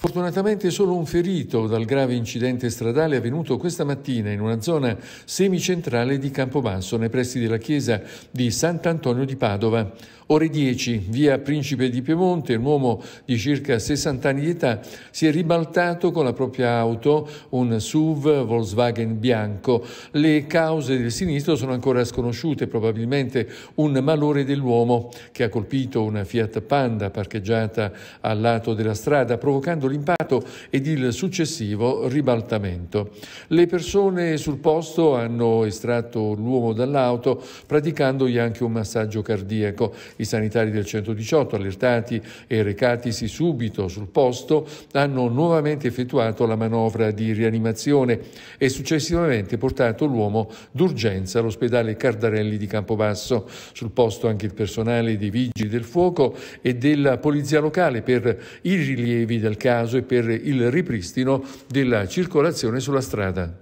Fortunatamente solo un ferito dal grave incidente stradale avvenuto questa mattina in una zona semicentrale di Campobasso, nei pressi della chiesa di Sant'Antonio di Padova. Ore 10, via Principe di Piemonte, un uomo di circa 60 anni di età si è ribaltato con la propria auto, un SUV Volkswagen bianco. Le cause del sinistro sono ancora sconosciute, probabilmente un malore dell'uomo che ha colpito una Fiat Panda parcheggiata al lato della strada, provocando l'impatto ed il successivo ribaltamento. Le persone sul posto hanno estratto l'uomo dall'auto praticandogli anche un massaggio cardiaco. I sanitari del 118, allertati e recatisi subito sul posto, hanno nuovamente effettuato la manovra di rianimazione e successivamente portato l'uomo d'urgenza all'ospedale Cardarelli di Campobasso. Sul posto anche il personale dei vigili del fuoco e della polizia locale per i rilievi del caso caso e per il ripristino della circolazione sulla strada.